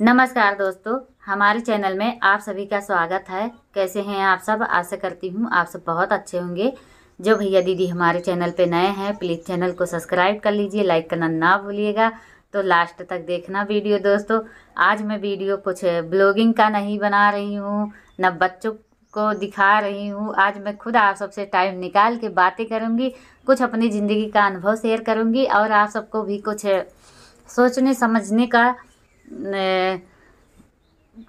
नमस्कार दोस्तों हमारे चैनल में आप सभी का स्वागत है कैसे हैं आप सब आशा करती हूँ आप सब बहुत अच्छे होंगे जो भैया दीदी हमारे चैनल पे नए हैं प्लीज़ चैनल को सब्सक्राइब कर लीजिए लाइक करना ना भूलिएगा तो लास्ट तक देखना वीडियो दोस्तों आज मैं वीडियो कुछ ब्लॉगिंग का नहीं बना रही हूँ न बच्चों को दिखा रही हूँ आज मैं खुद आप सबसे टाइम निकाल के बातें करूँगी कुछ अपनी ज़िंदगी का अनुभव शेयर करूँगी और आप सबको भी कुछ सोचने समझने का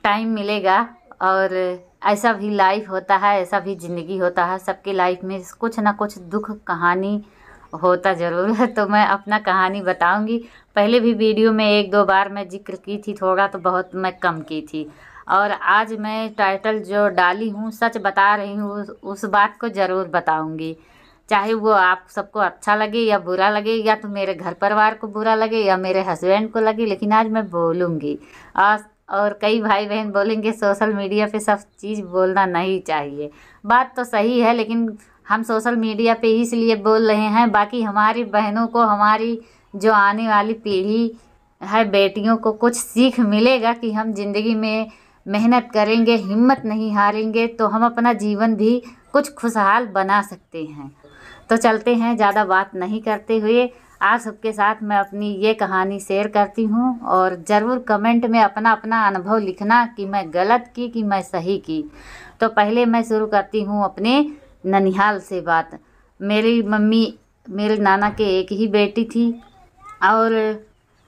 टाइम मिलेगा और ऐसा भी लाइफ होता है ऐसा भी ज़िंदगी होता है सबके लाइफ में कुछ ना कुछ दुख कहानी होता ज़रूर है तो मैं अपना कहानी बताऊंगी पहले भी वीडियो में एक दो बार मैं जिक्र की थी थोड़ा तो बहुत मैं कम की थी और आज मैं टाइटल जो डाली हूँ सच बता रही हूँ उस बात को ज़रूर बताऊँगी चाहे वो आप सबको अच्छा लगे या बुरा लगे या तो मेरे घर परिवार को बुरा लगे या मेरे हस्बैंड को लगे लेकिन आज मैं बोलूँगी और कई भाई बहन बोलेंगे सोशल मीडिया पे सब चीज़ बोलना नहीं चाहिए बात तो सही है लेकिन हम सोशल मीडिया पे ही इसलिए बोल रहे हैं बाकी हमारी बहनों को हमारी जो आने वाली पीढ़ी है बेटियों को कुछ सीख मिलेगा कि हम ज़िंदगी में मेहनत करेंगे हिम्मत नहीं हारेंगे तो हम अपना जीवन भी कुछ खुशहाल बना सकते हैं तो चलते हैं ज़्यादा बात नहीं करते हुए आप सबके साथ मैं अपनी ये कहानी शेयर करती हूँ और ज़रूर कमेंट में अपना अपना अनुभव लिखना कि मैं गलत की कि मैं सही की तो पहले मैं शुरू करती हूँ अपने ननिहाल से बात मेरी मम्मी मेरे नाना के एक ही बेटी थी और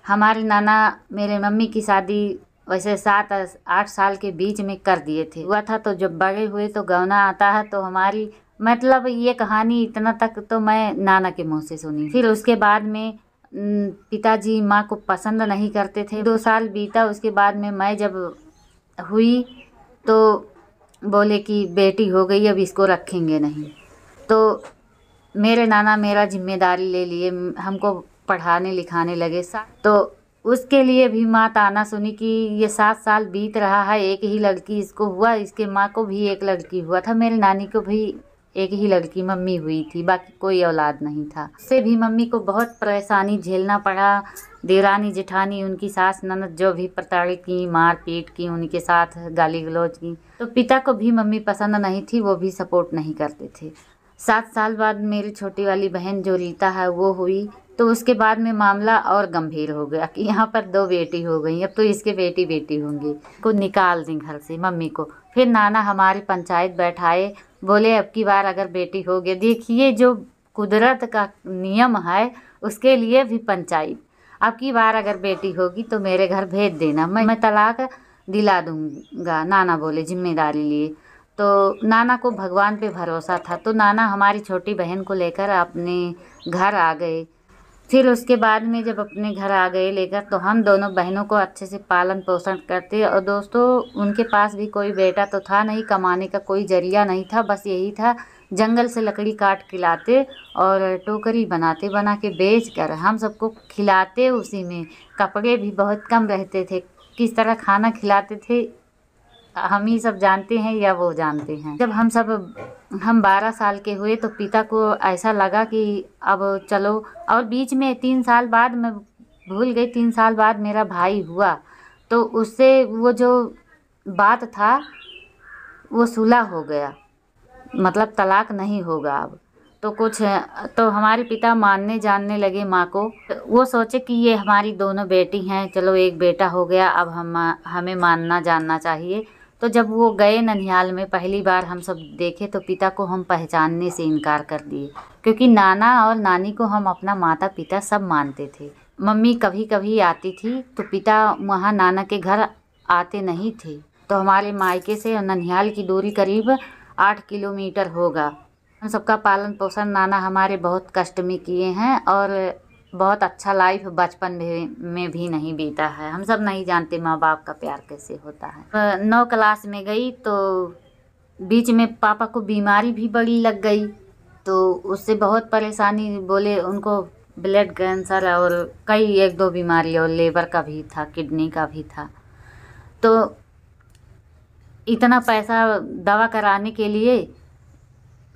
हमारे नाना मेरे मम्मी की शादी वैसे सात आठ साल के बीच में कर दिए थे हुआ था तो जब बड़े हुए तो गौना आता है तो हमारी मतलब ये कहानी इतना तक तो मैं नाना के मुँह से सुनी फिर उसके बाद में पिताजी माँ को पसंद नहीं करते थे दो साल बीता उसके बाद में मैं जब हुई तो बोले कि बेटी हो गई अब इसको रखेंगे नहीं तो मेरे नाना मेरा जिम्मेदारी ले लिए हमको पढ़ाने लिखाने लगे सा तो उसके लिए भी माँ ताना सुनी कि ये सात साल बीत रहा है एक ही लड़की इसको हुआ इसके माँ को भी एक लड़की हुआ था मेरे नानी को भी एक ही लड़की मम्मी हुई थी बाकी कोई औलाद नहीं था उससे भी मम्मी को बहुत परेशानी झेलना पड़ा देवरानी जेठानी उनकी सास ननद जो भी प्रताड़ित की मार पीट की उनके साथ गाली गलौज की तो पिता को भी मम्मी पसंद नहीं थी वो भी सपोर्ट नहीं करते थे सात साल बाद मेरी छोटी वाली बहन जो रीता है वो हुई तो उसके बाद में मामला और गंभीर हो गया कि यहाँ पर दो बेटी हो गई अब तो इसके बेटी बेटी होंगी को निकाल दें घर से मम्मी को फिर नाना हमारी पंचायत बैठाए बोले अब की बार अगर बेटी हो गई देखिए जो कुदरत का नियम है उसके लिए भी पंचायत अब की बार अगर बेटी होगी तो मेरे घर भेज देना मैं मैं तलाक दिला दूंगा नाना बोले जिम्मेदारी लिए तो नाना को भगवान पे भरोसा था तो नाना हमारी छोटी बहन को लेकर अपने घर आ गए फिर उसके बाद में जब अपने घर आ गए लेकर तो हम दोनों बहनों को अच्छे से पालन पोषण करते और दोस्तों उनके पास भी कोई बेटा तो था नहीं कमाने का कोई जरिया नहीं था बस यही था जंगल से लकड़ी काट के लाते और टोकरी बनाते बना के बेच कर हम सबको खिलाते उसी में कपड़े भी बहुत कम रहते थे किस तरह खाना खिलाते थे हम ही सब जानते हैं या वो जानते हैं जब हम सब हम बारह साल के हुए तो पिता को ऐसा लगा कि अब चलो और बीच में तीन साल बाद मैं भूल गई तीन साल बाद मेरा भाई हुआ तो उससे वो जो बात था वो सुलह हो गया मतलब तलाक नहीं होगा अब तो कुछ तो हमारे पिता मानने जानने लगे माँ को वो सोचे कि ये हमारी दोनों बेटी हैं चलो एक बेटा हो गया अब हम हमें मानना जानना चाहिए तो जब वो गए ननिहाल में पहली बार हम सब देखे तो पिता को हम पहचानने से इनकार कर दिए क्योंकि नाना और नानी को हम अपना माता पिता सब मानते थे मम्मी कभी कभी आती थी तो पिता वहाँ नाना के घर आते नहीं थे तो हमारे मायके से ननिहाल की दूरी करीब आठ किलोमीटर होगा हम सबका पालन पोषण नाना हमारे बहुत कष्ट में किए हैं और बहुत अच्छा लाइफ बचपन में, भी नहीं बीता है हम सब नहीं जानते माँ बाप का प्यार कैसे होता है नौ क्लास में गई तो बीच में पापा को बीमारी भी बड़ी लग गई तो उससे बहुत परेशानी बोले उनको ब्लड कैंसर और कई एक दो बीमारी और लेबर का भी था किडनी का भी था तो इतना पैसा दवा कराने के लिए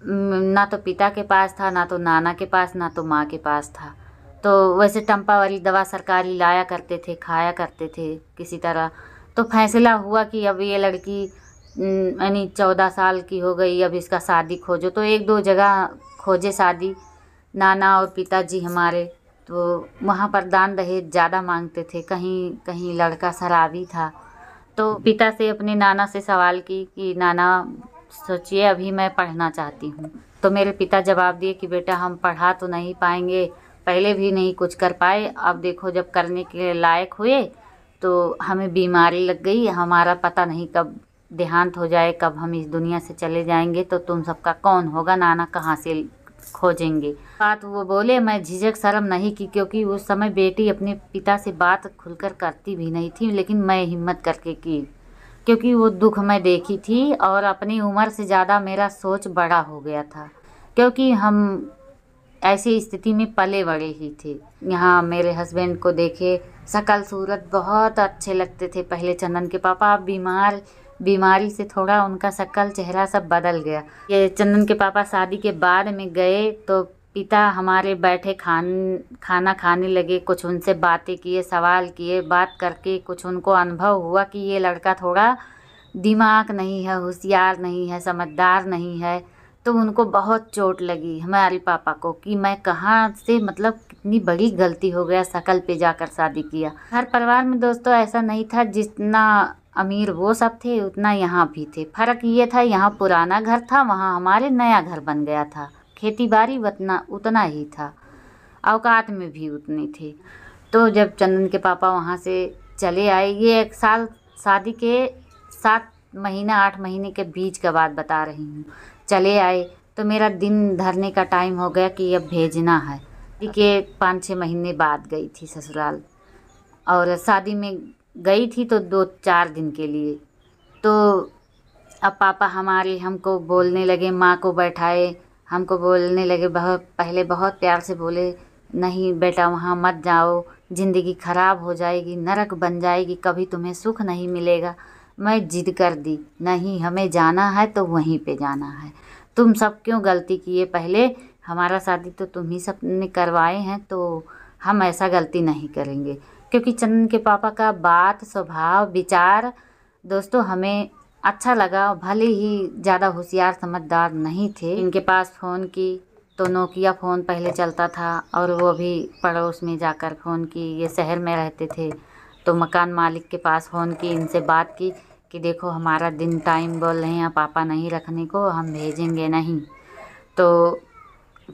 ना तो पिता के पास था ना तो नाना के पास ना तो माँ के पास था तो वैसे टम्पा वाली दवा सरकारी लाया करते थे खाया करते थे किसी तरह तो फैसला हुआ कि अब ये लड़की यानी चौदह साल की हो गई अब इसका शादी खोजो तो एक दो जगह खोजे शादी नाना और पिताजी हमारे तो वहाँ पर दान दहेज ज़्यादा मांगते थे कहीं कहीं लड़का शराबी था तो पिता से अपने नाना से सवाल की कि नाना सोचिए अभी मैं पढ़ना चाहती हूँ तो मेरे पिता जवाब दिए कि बेटा हम पढ़ा तो नहीं पाएंगे पहले भी नहीं कुछ कर पाए अब देखो जब करने के लायक हुए तो हमें बीमारी लग गई हमारा पता नहीं कब देहांत हो जाए कब हम इस दुनिया से चले जाएंगे तो तुम सबका कौन होगा नाना कहाँ से खोजेंगे बात वो बोले मैं झिझक शर्म नहीं की क्योंकि उस समय बेटी अपने पिता से बात खुलकर करती भी नहीं थी लेकिन मैं हिम्मत करके की क्योंकि वो दुख मैं देखी थी और अपनी उम्र से ज़्यादा मेरा सोच बड़ा हो गया था क्योंकि हम ऐसी स्थिति में पले बड़े ही थे यहाँ मेरे हस्बैंड को देखे शकल सूरत बहुत अच्छे लगते थे पहले चंदन के पापा अब बीमार बीमारी से थोड़ा उनका सकल चेहरा सब बदल गया ये चंदन के पापा शादी के बाद में गए तो पिता हमारे बैठे खान खाना खाने लगे कुछ उनसे बातें किए सवाल किए बात करके कुछ उनको अनुभव हुआ कि ये लड़का थोड़ा दिमाग नहीं है होशियार नहीं है समझदार नहीं है तो उनको बहुत चोट लगी हमारे पापा को कि मैं कहाँ से मतलब कितनी बड़ी गलती हो गया शकल पे जाकर शादी किया हर परिवार में दोस्तों ऐसा नहीं था जितना अमीर वो सब थे उतना यहाँ भी थे फर्क ये था यहाँ पुराना घर था वहाँ हमारे नया घर बन गया था खेती बाड़ी उतना उतना ही था अवकात में भी उतनी थी तो जब चंदन के पापा वहाँ से चले आए ये एक साल शादी के सात महीना आठ महीने के बीच का बात बता रही हूँ चले आए तो मेरा दिन धरने का टाइम हो गया कि अब भेजना है देखिए पाँच छः महीने बाद गई थी ससुराल और शादी में गई थी तो दो चार दिन के लिए तो अब पापा हमारे हमको बोलने लगे माँ को बैठाए हमको बोलने लगे बहुत पहले बहुत प्यार से बोले नहीं बेटा वहाँ मत जाओ ज़िंदगी ख़राब हो जाएगी नरक बन जाएगी कभी तुम्हें सुख नहीं मिलेगा मैं जिद कर दी नहीं हमें जाना है तो वहीं पे जाना है तुम सब क्यों गलती किए पहले हमारा शादी तो तुम ही सब ने करवाए हैं तो हम ऐसा गलती नहीं करेंगे क्योंकि चंदन के पापा का बात स्वभाव विचार दोस्तों हमें अच्छा लगा भले ही ज़्यादा होशियार समझदार नहीं थे इनके पास फ़ोन की तो नोकिया फ़ोन पहले चलता था और वो भी पड़ोस में जाकर फ़ोन की ये शहर में रहते थे तो मकान मालिक के पास फ़ोन की इनसे बात की कि देखो हमारा दिन टाइम बोल रहे हैं पापा नहीं रखने को हम भेजेंगे नहीं तो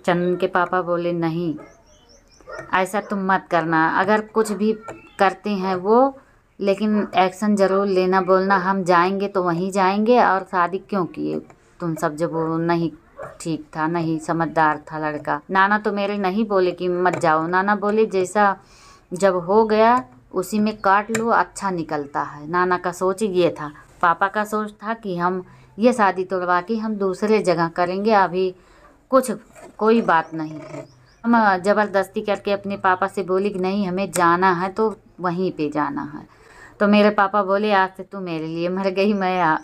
चंदन के पापा बोले नहीं ऐसा तुम मत करना अगर कुछ भी करते हैं वो लेकिन एक्शन ज़रूर लेना बोलना हम जाएंगे तो वहीं जाएंगे और शादी क्यों किए तुम सब जब वो नहीं ठीक था नहीं समझदार था लड़का नाना तो मेरे नहीं बोले कि मत जाओ नाना बोले जैसा जब हो गया उसी में काट लो अच्छा निकलता है नाना का सोच ये था पापा का सोच था कि हम ये शादी तोड़वा के हम दूसरे जगह करेंगे अभी कुछ कोई बात नहीं है हम ज़बरदस्ती करके अपने पापा से बोली कि नहीं हमें जाना है तो वहीं पे जाना है तो मेरे पापा बोले आज से तू मेरे लिए मर गई मैं आ,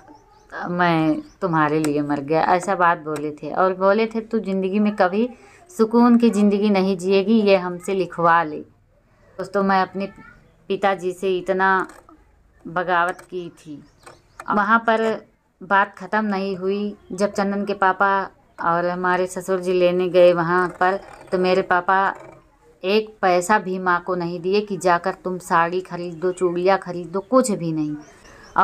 मैं तुम्हारे लिए मर गया ऐसा बात बोले थे और बोले थे तू ज़िंदगी में कभी सुकून की ज़िंदगी नहीं जिएगी ये हमसे लिखवा ले दोस्तों मैं अपने पिताजी से इतना बगावत की थी वहाँ पर बात ख़त्म नहीं हुई जब चंदन के पापा और हमारे ससुर जी लेने गए वहाँ पर तो मेरे पापा एक पैसा भी माँ को नहीं दिए कि जाकर तुम साड़ी खरीद दो चूड़िया खरीद दो कुछ भी नहीं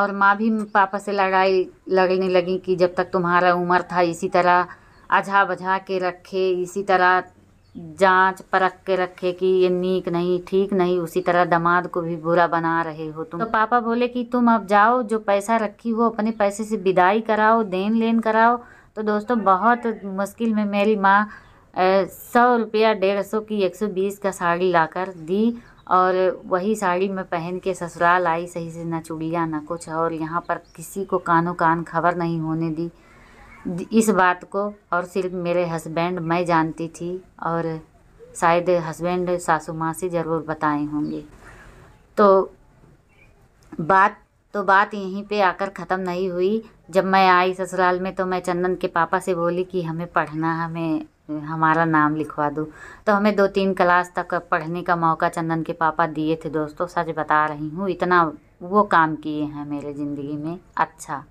और माँ भी पापा से लड़ाई लड़ने लगी कि जब तक तुम्हारा उम्र था इसी तरह अझा बझा के रखे इसी तरह जांच परख के रखे कि ये नीक नहीं ठीक नहीं उसी तरह दामाद को भी बुरा बना रहे हो तुम तो पापा बोले कि तुम अब जाओ जो पैसा रखी हो अपने पैसे से विदाई कराओ देन लेन कराओ तो दोस्तों बहुत मुश्किल में मेरी माँ सौ रुपया डेढ़ सौ की एक सौ बीस का साड़ी लाकर दी और वही साड़ी मैं पहन के ससुराल आई सही से ना चूड़िया ना कुछ और यहाँ पर किसी को कानों कान खबर नहीं होने दी इस बात को और सिर्फ मेरे हसबैंड मैं जानती थी और शायद हसबैंड सासू माँ से ज़रूर बताए होंगे तो बात तो बात यहीं पे आकर ख़त्म नहीं हुई जब मैं आई ससुराल में तो मैं चंदन के पापा से बोली कि हमें पढ़ना हमें हमारा नाम लिखवा दो तो हमें दो तीन क्लास तक पढ़ने का मौका चंदन के पापा दिए थे दोस्तों सच बता रही हूँ इतना वो काम किए हैं मेरे ज़िंदगी में अच्छा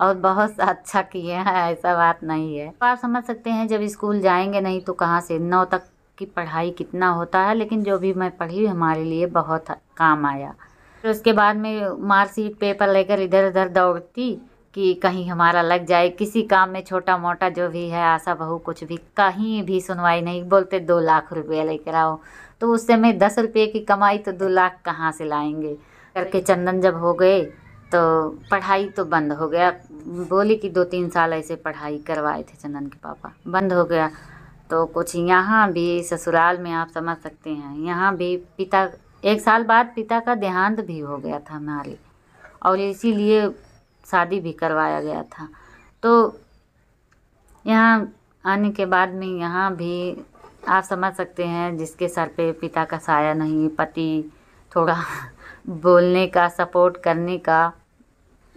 और बहुत अच्छा किए हैं ऐसा बात नहीं है आप समझ सकते हैं जब स्कूल जाएंगे नहीं तो कहाँ से नौ तक की पढ़ाई कितना होता है लेकिन जो भी मैं पढ़ी हमारे लिए बहुत काम आया फिर तो उसके बाद में मार्कशीट पेपर लेकर इधर उधर दौड़ती कि कहीं हमारा लग जाए किसी काम में छोटा मोटा जो भी है आशा बहू कुछ भी कहीं भी सुनवाई नहीं बोलते दो लाख रुपया लेकर आओ तो उस समय दस रुपये की कमाई तो दो लाख कहाँ से लाएंगे करके चंदन जब हो गए तो पढ़ाई तो बंद हो गया बोली कि दो तीन साल ऐसे पढ़ाई करवाए थे चंदन के पापा बंद हो गया तो कुछ यहाँ भी ससुराल में आप समझ सकते हैं यहाँ भी पिता एक साल बाद पिता का देहांत भी हो गया था हमारे और इसीलिए शादी भी करवाया गया था तो यहाँ आने के बाद में यहाँ भी आप समझ सकते हैं जिसके सर पे पिता का साया नहीं पति थोड़ा बोलने का सपोर्ट करने का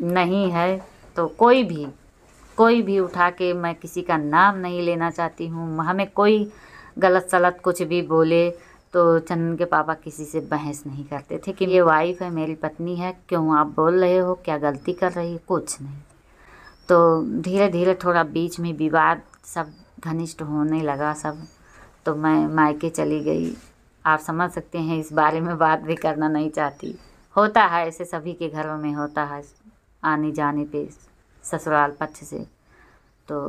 नहीं है तो कोई भी कोई भी उठा के मैं किसी का नाम नहीं लेना चाहती हूँ हमें कोई गलत सलत कुछ भी बोले तो चंदन के पापा किसी से बहस नहीं करते थे कि ये वाइफ है मेरी पत्नी है क्यों आप बोल रहे हो क्या गलती कर रही है कुछ नहीं तो धीरे धीरे थोड़ा बीच में विवाद सब घनिष्ठ होने लगा सब तो मैं मायके चली गई आप समझ सकते हैं इस बारे में बात भी करना नहीं चाहती होता है ऐसे सभी के घरों में होता है आने जाने पे ससुराल पक्ष से तो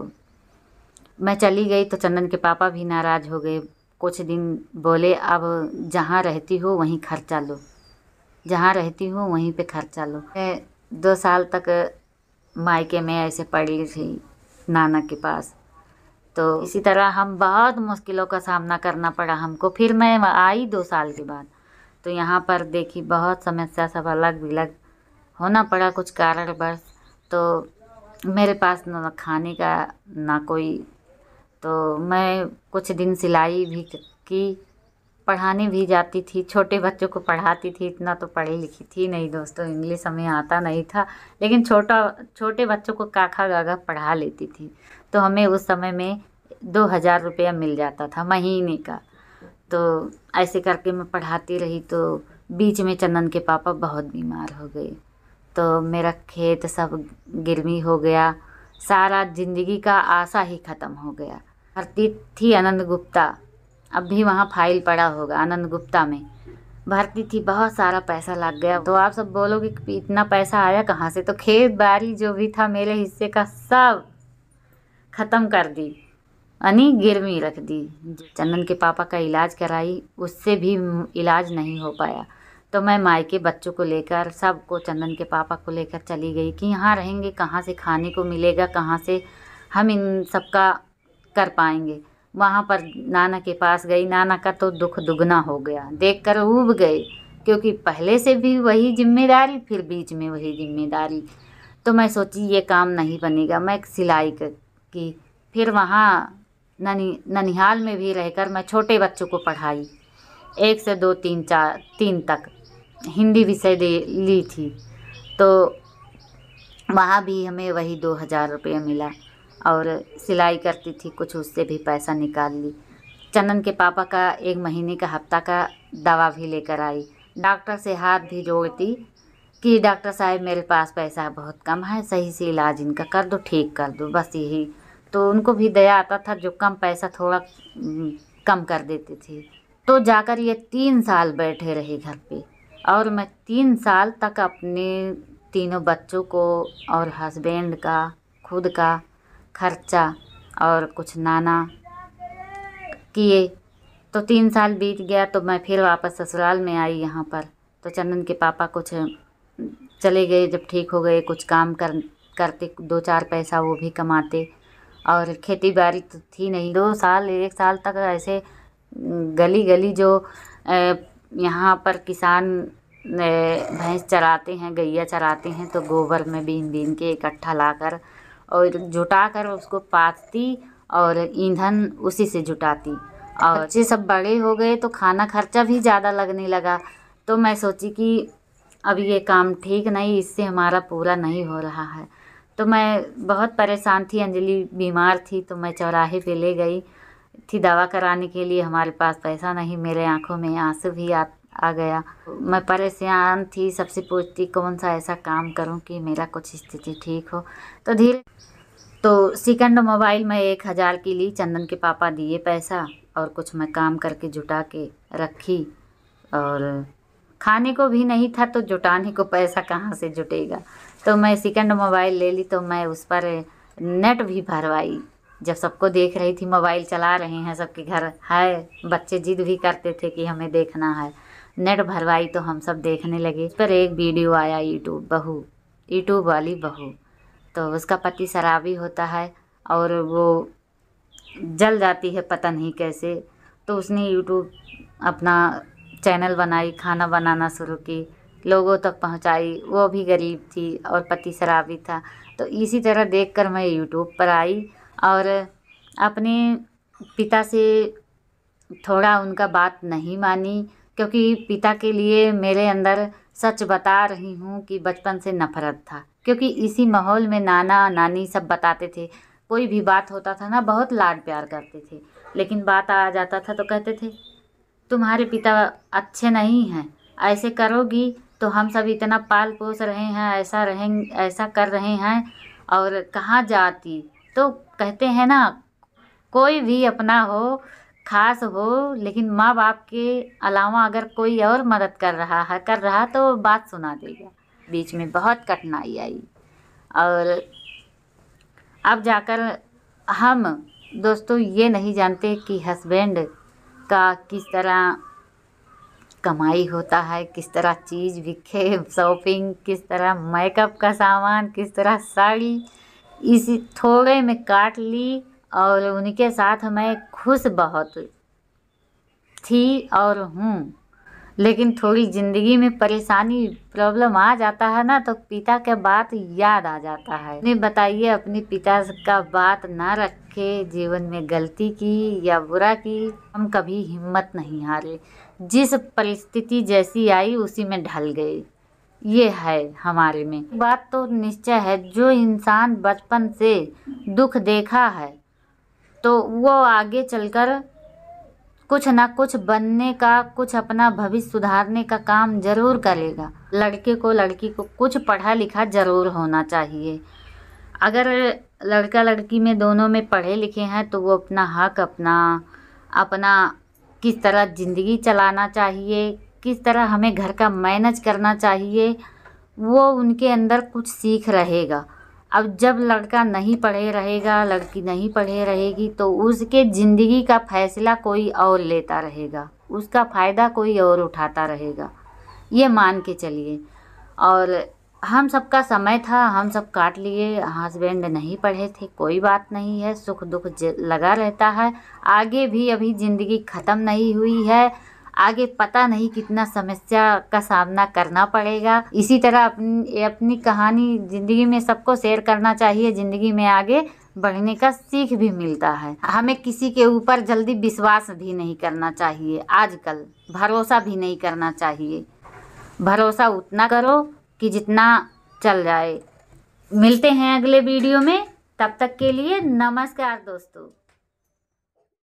मैं चली गई तो चंदन के पापा भी नाराज़ हो गए कुछ दिन बोले अब जहाँ रहती हो वहीं खर्चा लो जहाँ रहती हो वहीं पे खर्चा लो मैं दो साल तक मायके में ऐसे पड़ी थी नाना के पास तो इसी तरह हम बहुत मुश्किलों का सामना करना पड़ा हमको फिर मैं आई दो साल के बाद तो यहाँ पर देखी बहुत समस्या सब अलग विलग होना पड़ा कुछ कारण बस तो मेरे पास ना खाने का ना कोई तो मैं कुछ दिन सिलाई भी की पढ़ाने भी जाती थी छोटे बच्चों को पढ़ाती थी इतना तो पढ़ी लिखी थी नहीं दोस्तों इंग्लिश हमें आता नहीं था लेकिन छोटा छोटे बच्चों को काखा गागा पढ़ा लेती थी तो हमें उस समय में दो हज़ार रुपया मिल जाता था महीने का तो ऐसे करके मैं पढ़ाती रही तो बीच में चंदन के पापा बहुत बीमार हो गए तो मेरा खेत सब गिरवी हो गया सारा ज़िंदगी का आशा ही ख़त्म हो गया भर्ती थी आनंद गुप्ता अब भी वहाँ फाइल पड़ा होगा आनंद गुप्ता में भर्ती थी बहुत सारा पैसा लग गया तो आप सब बोलोगे कि इतना पैसा आया कहाँ से तो खेत बारी जो भी था मेरे हिस्से का सब ख़त्म कर दी यानी गिरवी रख दी चंदन के पापा का इलाज कराई उससे भी इलाज नहीं हो पाया तो मैं मायके बच्चों को लेकर सबको चंदन के पापा को लेकर चली गई कि यहाँ रहेंगे कहाँ से खाने को मिलेगा कहाँ से हम इन सबका कर पाएंगे वहाँ पर नाना के पास गई नाना का तो दुख दुगना हो गया देख कर ऊब गए क्योंकि पहले से भी वही जिम्मेदारी फिर बीच में वही जिम्मेदारी तो मैं सोची ये काम नहीं बनेगा मैं सिलाई की फिर वहाँ ननी ननिहाल में भी रहकर मैं छोटे बच्चों को पढ़ाई एक से दो तीन चार तीन तक हिंदी विषय ले ली थी तो वहाँ भी हमें वही दो हज़ार रुपये मिला और सिलाई करती थी कुछ उससे भी पैसा निकाल ली चंदन के पापा का एक महीने का हफ्ता का दवा भी लेकर आई डॉक्टर से हाथ भी जोड़ती कि डॉक्टर साहब मेरे पास पैसा बहुत कम है सही से इलाज इनका कर दो ठीक कर दो बस यही तो उनको भी दया आता था जो कम पैसा थोड़ा कम कर देती थी तो जाकर ये तीन साल बैठे रहे घर पे और मैं तीन साल तक अपने तीनों बच्चों को और हस्बैंड का खुद का खर्चा और कुछ नाना किए तो तीन साल बीत गया तो मैं फिर वापस ससुराल में आई यहाँ पर तो चंदन के पापा कुछ चले गए जब ठीक हो गए कुछ काम कर करते दो चार पैसा वो भी कमाते और खेती बाड़ी तो थी नहीं दो साल एक साल तक ऐसे गली गली जो यहाँ पर किसान भैंस चराते हैं गैया चराते हैं तो गोबर में बीन बीन के इकट्ठा लाकर और जुटा कर उसको पाथती और ईंधन उसी से जुटाती और बच्चे अच्छा। सब बड़े हो गए तो खाना खर्चा भी ज़्यादा लगने लगा तो मैं सोची कि अब ये काम ठीक नहीं इससे हमारा पूरा नहीं हो रहा है तो मैं बहुत परेशान थी अंजलि बीमार थी तो मैं चौराहे पे ले गई थी दवा कराने के लिए हमारे पास पैसा नहीं मेरे आँखों में आंसू भी आ, आ गया मैं परेशान थी सबसे पूछती कौन सा ऐसा काम करूं कि मेरा कुछ स्थिति ठीक हो तो धीरे तो सेकंड मोबाइल में एक हज़ार की ली चंदन के पापा दिए पैसा और कुछ मैं काम करके जुटा के रखी और खाने को भी नहीं था तो जुटाने को पैसा कहाँ से जुटेगा तो मैं सेकंड मोबाइल ले ली तो मैं उस पर नेट भी भरवाई जब सबको देख रही थी मोबाइल चला रहे हैं सबके घर है बच्चे जिद भी करते थे कि हमें देखना है नेट भरवाई तो हम सब देखने लगे पर एक वीडियो आया यूट्यूब बहू यूट्यूब वाली बहू तो उसका पति शराबी होता है और वो जल जाती है पता नहीं कैसे तो उसने यूट्यूब अपना चैनल बनाई खाना बनाना शुरू की लोगों तक पहुंचाई वो भी गरीब थी और पति शराबी था तो इसी तरह देखकर मैं यूट्यूब पर आई और अपने पिता से थोड़ा उनका बात नहीं मानी क्योंकि पिता के लिए मेरे अंदर सच बता रही हूँ कि बचपन से नफरत था क्योंकि इसी माहौल में नाना नानी सब बताते थे कोई भी बात होता था ना बहुत लाड प्यार करते थे लेकिन बात आ जाता था तो कहते थे तुम्हारे पिता अच्छे नहीं हैं ऐसे करोगी तो हम सब इतना पाल पोस रहे हैं ऐसा रहें ऐसा कर रहे हैं और कहाँ जाती तो कहते हैं ना कोई भी अपना हो खास हो लेकिन माँ बाप के अलावा अगर कोई और मदद कर रहा है कर रहा तो बात सुना देगा बीच में बहुत कठिनाई आई और अब जाकर हम दोस्तों ये नहीं जानते कि हस्बैंड का किस तरह कमाई होता है किस तरह चीज़ बिके शॉपिंग किस तरह मेकअप का सामान किस तरह साड़ी इसी थोड़े में काट ली और उनके साथ मैं खुश बहुत थी और हूँ लेकिन थोड़ी ज़िंदगी में परेशानी प्रॉब्लम आ जाता है ना तो पिता के बात याद आ जाता है नहीं बताइए अपने पिता का बात ना रखे जीवन में गलती की या बुरा की हम कभी हिम्मत नहीं हारे जिस परिस्थिति जैसी आई उसी में ढल गई ये है हमारे में बात तो निश्चय है जो इंसान बचपन से दुख देखा है तो वो आगे चलकर कुछ ना कुछ बनने का कुछ अपना भविष्य सुधारने का काम जरूर करेगा लड़के को लड़की को कुछ पढ़ा लिखा जरूर होना चाहिए अगर लड़का लड़की में दोनों में पढ़े लिखे हैं तो वो अपना हक अपना अपना किस तरह ज़िंदगी चलाना चाहिए किस तरह हमें घर का मैनेज करना चाहिए वो उनके अंदर कुछ सीख रहेगा अब जब लड़का नहीं पढ़े रहेगा लड़की नहीं पढ़े रहेगी तो उसके ज़िंदगी का फैसला कोई और लेता रहेगा उसका फ़ायदा कोई और उठाता रहेगा ये मान के चलिए और हम सबका समय था हम सब काट लिए हस्बैंड नहीं पढ़े थे कोई बात नहीं है सुख दुख लगा रहता है आगे भी अभी ज़िंदगी ख़त्म नहीं हुई है आगे पता नहीं कितना समस्या का सामना करना पड़ेगा इसी तरह अपनी अपनी कहानी ज़िंदगी में सबको शेयर करना चाहिए ज़िंदगी में आगे बढ़ने का सीख भी मिलता है हमें किसी के ऊपर जल्दी विश्वास भी नहीं करना चाहिए आजकल भरोसा भी नहीं करना चाहिए भरोसा उतना करो कि जितना चल जाए मिलते हैं अगले वीडियो में तब तक के लिए नमस्कार दोस्तों